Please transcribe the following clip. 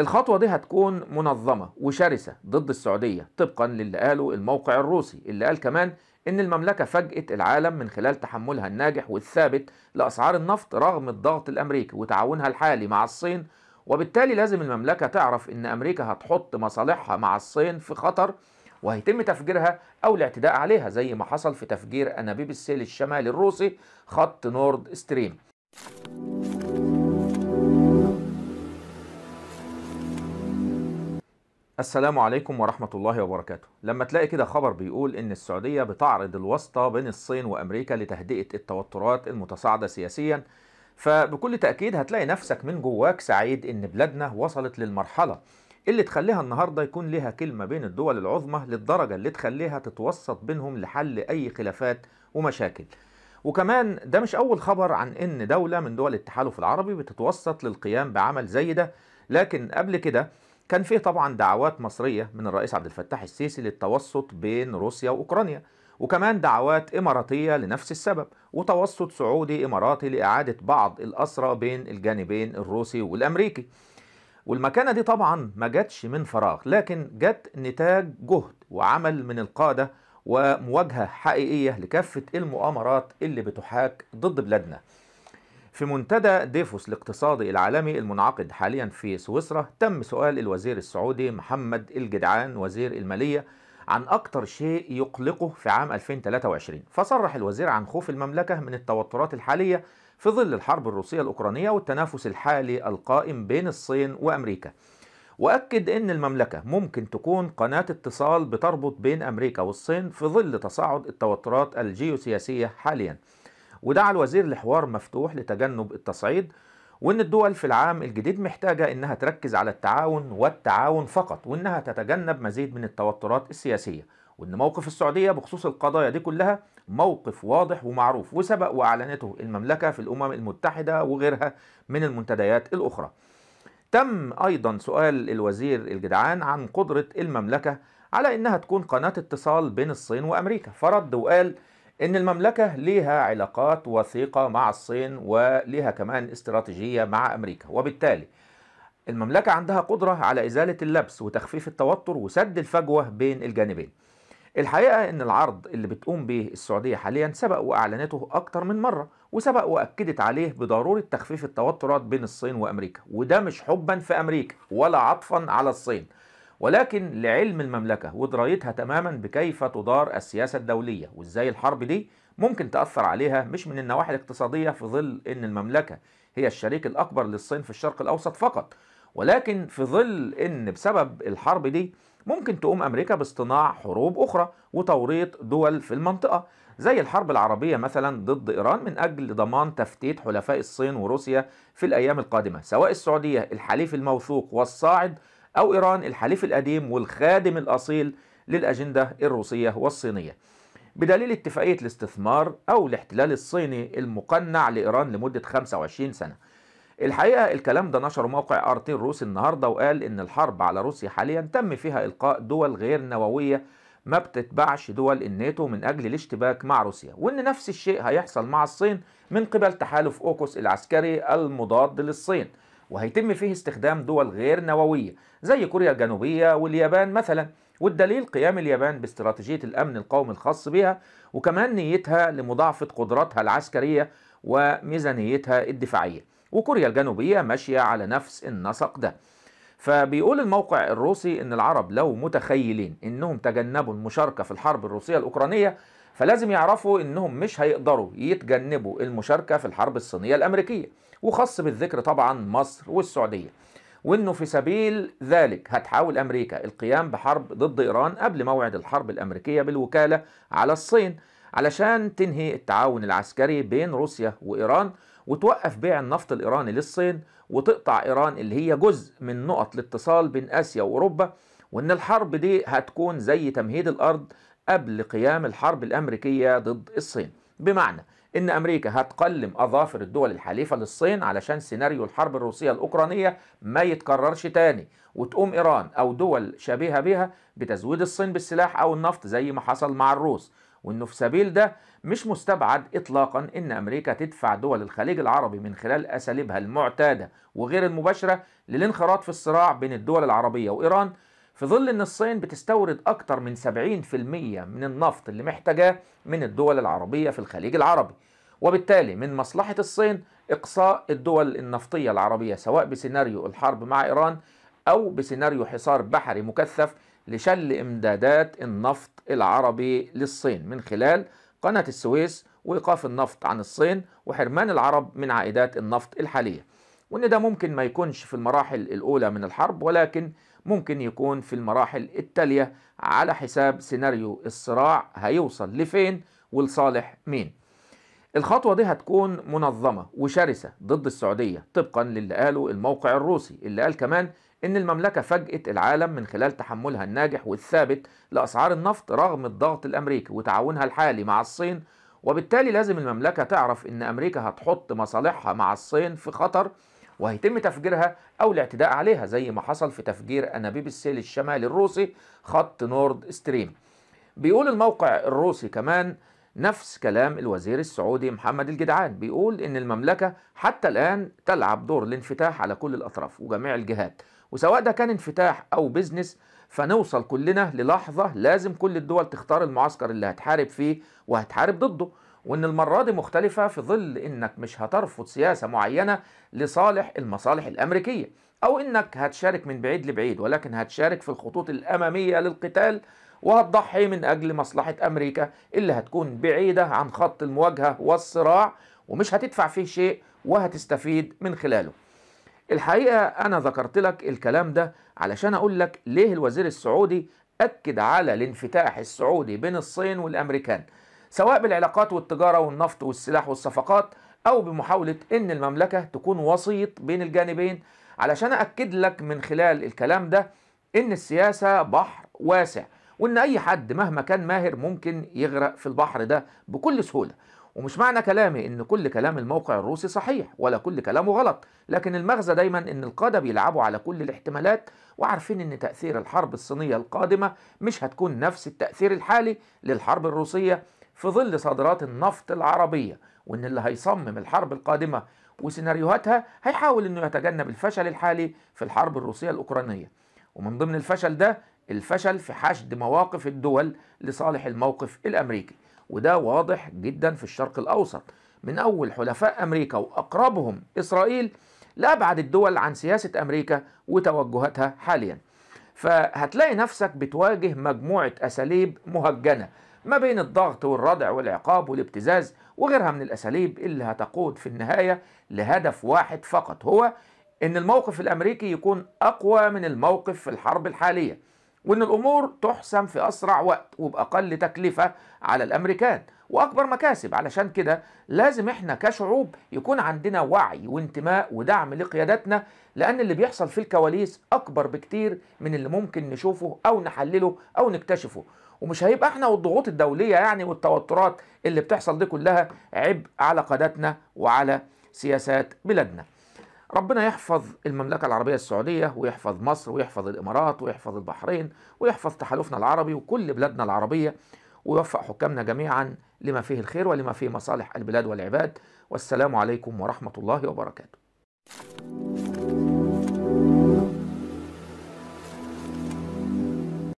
الخطوة دي هتكون منظمة وشرسة ضد السعودية طبقا للي قاله الموقع الروسي اللي قال كمان إن المملكة فاجأت العالم من خلال تحملها الناجح والثابت لأسعار النفط رغم الضغط الأمريكي وتعاونها الحالي مع الصين وبالتالي لازم المملكة تعرف إن أمريكا هتحط مصالحها مع الصين في خطر وهيتم تفجيرها أو الاعتداء عليها زي ما حصل في تفجير أنابيب السيل الشمالي الروسي خط نورد ستريم. السلام عليكم ورحمة الله وبركاته لما تلاقي كده خبر بيقول إن السعودية بتعرض الوسطى بين الصين وأمريكا لتهدئة التوترات المتصاعدة سياسيا فبكل تأكيد هتلاقي نفسك من جواك سعيد إن بلادنا وصلت للمرحلة اللي تخليها النهاردة يكون لها كلمة بين الدول العظمى للدرجة اللي تخليها تتوسط بينهم لحل أي خلافات ومشاكل وكمان ده مش أول خبر عن إن دولة من دول التحالف العربي بتتوسط للقيام بعمل زي ده لكن قبل كده كان فيه طبعا دعوات مصرية من الرئيس عبد الفتاح السيسي للتوسط بين روسيا وأوكرانيا وكمان دعوات إماراتية لنفس السبب وتوسط سعودي إماراتي لإعادة بعض الأسرى بين الجانبين الروسي والأمريكي والمكانة دي طبعا ما جاتش من فراغ لكن جت نتاج جهد وعمل من القادة ومواجهة حقيقية لكافة المؤامرات اللي بتحاك ضد بلادنا في منتدى ديفوس الاقتصادي العالمي المنعقد حاليا في سويسرا تم سؤال الوزير السعودي محمد الجدعان وزير المالية عن أكثر شيء يقلقه في عام 2023 فصرح الوزير عن خوف المملكة من التوترات الحالية في ظل الحرب الروسية الأوكرانية والتنافس الحالي القائم بين الصين وأمريكا وأكد أن المملكة ممكن تكون قناة اتصال بتربط بين أمريكا والصين في ظل تصاعد التوترات الجيوسياسية حالياً ودعا الوزير لحوار مفتوح لتجنب التصعيد وان الدول في العام الجديد محتاجه انها تركز على التعاون والتعاون فقط وانها تتجنب مزيد من التوترات السياسيه وان موقف السعوديه بخصوص القضايا دي كلها موقف واضح ومعروف وسبق واعلنته المملكه في الامم المتحده وغيرها من المنتديات الاخرى تم ايضا سؤال الوزير الجدعان عن قدره المملكه على انها تكون قناه اتصال بين الصين وامريكا فرد وقال ان المملكه ليها علاقات وثيقه مع الصين وليها كمان استراتيجيه مع امريكا وبالتالي المملكه عندها قدره على ازاله اللبس وتخفيف التوتر وسد الفجوه بين الجانبين الحقيقه ان العرض اللي بتقوم به السعوديه حاليا سبق واعلنته اكتر من مره وسبق واكدت عليه بضروره تخفيف التوترات بين الصين وامريكا وده مش حبا في امريكا ولا عطفا على الصين ولكن لعلم المملكة ودرايتها تماما بكيف تدار السياسة الدولية وإزاي الحرب دي ممكن تأثر عليها مش من النواحي الاقتصادية في ظل إن المملكة هي الشريك الأكبر للصين في الشرق الأوسط فقط ولكن في ظل إن بسبب الحرب دي ممكن تقوم أمريكا باصطناع حروب أخرى وتوريط دول في المنطقة زي الحرب العربية مثلا ضد إيران من أجل ضمان تفتيت حلفاء الصين وروسيا في الأيام القادمة سواء السعودية الحليف الموثوق والصاعد أو إيران الحليف القديم والخادم الأصيل للأجندة الروسية والصينية بدليل اتفاقية الاستثمار أو الاحتلال الصيني المقنع لإيران لمدة 25 سنة الحقيقة الكلام ده نشره موقع أرتي الروسي النهاردة وقال إن الحرب على روسيا حاليا تم فيها إلقاء دول غير نووية ما بتتبعش دول الناتو من أجل الاشتباك مع روسيا وإن نفس الشيء هيحصل مع الصين من قبل تحالف أوكوس العسكري المضاد للصين وهيتم فيه استخدام دول غير نووية زي كوريا الجنوبية واليابان مثلا والدليل قيام اليابان باستراتيجية الأمن القومي الخاص بها وكمان نيتها لمضاعفة قدراتها العسكرية وميزانيتها الدفاعية وكوريا الجنوبية ماشية على نفس النسق ده فبيقول الموقع الروسي ان العرب لو متخيلين انهم تجنبوا المشاركه في الحرب الروسيه الاوكرانيه فلازم يعرفوا انهم مش هيقدروا يتجنبوا المشاركه في الحرب الصينيه الامريكيه وخاص بالذكر طبعا مصر والسعوديه وانه في سبيل ذلك هتحاول امريكا القيام بحرب ضد ايران قبل موعد الحرب الامريكيه بالوكاله على الصين علشان تنهي التعاون العسكري بين روسيا وايران وتوقف بيع النفط الايراني للصين وتقطع ايران اللي هي جزء من نقط الاتصال بين اسيا واوروبا وان الحرب دي هتكون زي تمهيد الارض قبل قيام الحرب الأمريكية ضد الصين بمعنى إن أمريكا هتقلم أظافر الدول الحليفة للصين علشان سيناريو الحرب الروسية الأوكرانية ما يتكررش تاني وتقوم إيران أو دول شبيهة بها بتزويد الصين بالسلاح أو النفط زي ما حصل مع الروس وانه في سبيل ده مش مستبعد اطلاقا ان امريكا تدفع دول الخليج العربي من خلال اساليبها المعتاده وغير المباشره للانخراط في الصراع بين الدول العربيه وايران في ظل ان الصين بتستورد اكتر من 70% من النفط اللي محتاجاه من الدول العربيه في الخليج العربي وبالتالي من مصلحه الصين اقصاء الدول النفطيه العربيه سواء بسيناريو الحرب مع ايران او بسيناريو حصار بحري مكثف لشل امدادات النفط العربي للصين من خلال قناه السويس وايقاف النفط عن الصين وحرمان العرب من عائدات النفط الحاليه وان ده ممكن ما يكونش في المراحل الاولى من الحرب ولكن ممكن يكون في المراحل التاليه على حساب سيناريو الصراع هيوصل لفين ولصالح مين الخطوة دي هتكون منظمة وشرسة ضد السعودية طبقا للي قاله الموقع الروسي اللي قال كمان إن المملكة فجأت العالم من خلال تحملها الناجح والثابت لأسعار النفط رغم الضغط الأمريكي وتعاونها الحالي مع الصين وبالتالي لازم المملكة تعرف إن أمريكا هتحط مصالحها مع الصين في خطر وهيتم تفجيرها أو الاعتداء عليها زي ما حصل في تفجير أنابيب السيل الشمالي الروسي خط نورد ستريم بيقول الموقع الروسي كمان نفس كلام الوزير السعودي محمد الجدعان بيقول إن المملكة حتى الآن تلعب دور الانفتاح على كل الأطراف وجميع الجهات وسواء ده كان انفتاح أو بزنس فنوصل كلنا للحظة لازم كل الدول تختار المعسكر اللي هتحارب فيه وهتحارب ضده وان المره دي مختلفه في ظل انك مش هترفض سياسه معينه لصالح المصالح الامريكيه او انك هتشارك من بعيد لبعيد ولكن هتشارك في الخطوط الاماميه للقتال وهتضحي من اجل مصلحه امريكا اللي هتكون بعيده عن خط المواجهه والصراع ومش هتدفع فيه شيء وهتستفيد من خلاله الحقيقه انا ذكرت لك الكلام ده علشان اقول لك ليه الوزير السعودي اكد على الانفتاح السعودي بين الصين والامريكان سواء بالعلاقات والتجارة والنفط والسلاح والصفقات أو بمحاولة إن المملكة تكون وسيط بين الجانبين علشان أكد لك من خلال الكلام ده إن السياسة بحر واسع وإن أي حد مهما كان ماهر ممكن يغرق في البحر ده بكل سهولة ومش معنى كلامي ان كل كلام الموقع الروسي صحيح ولا كل كلامه غلط لكن المغزى دايما ان القادة بيلعبوا على كل الاحتمالات وعارفين ان تأثير الحرب الصينية القادمة مش هتكون نفس التأثير الحالي للحرب الروسية في ظل صادرات النفط العربية وإن اللي هيصمم الحرب القادمة وسيناريوهاتها هيحاول إنه يتجنب الفشل الحالي في الحرب الروسية الأوكرانية ومن ضمن الفشل ده الفشل في حشد مواقف الدول لصالح الموقف الأمريكي وده واضح جدا في الشرق الأوسط من أول حلفاء أمريكا وأقربهم إسرائيل لأبعد الدول عن سياسة أمريكا وتوجهاتها حاليا فهتلاقي نفسك بتواجه مجموعة أساليب مهجنة ما بين الضغط والردع والعقاب والابتزاز وغيرها من الأساليب اللي هتقود في النهاية لهدف واحد فقط هو إن الموقف الأمريكي يكون أقوى من الموقف في الحرب الحالية وإن الأمور تحسم في أسرع وقت وبأقل تكلفة على الأمريكان وأكبر مكاسب علشان كده لازم إحنا كشعوب يكون عندنا وعي وانتماء ودعم لقياداتنا لأن اللي بيحصل في الكواليس أكبر بكتير من اللي ممكن نشوفه أو نحلله أو نكتشفه ومش هيبقى احنا والضغوط الدولية يعني والتوترات اللي بتحصل دي كلها عبء على قادتنا وعلى سياسات بلادنا ربنا يحفظ المملكة العربية السعودية ويحفظ مصر ويحفظ الإمارات ويحفظ البحرين ويحفظ تحالفنا العربي وكل بلادنا العربية ويوفق حكامنا جميعا لما فيه الخير ولما فيه مصالح البلاد والعباد والسلام عليكم ورحمة الله وبركاته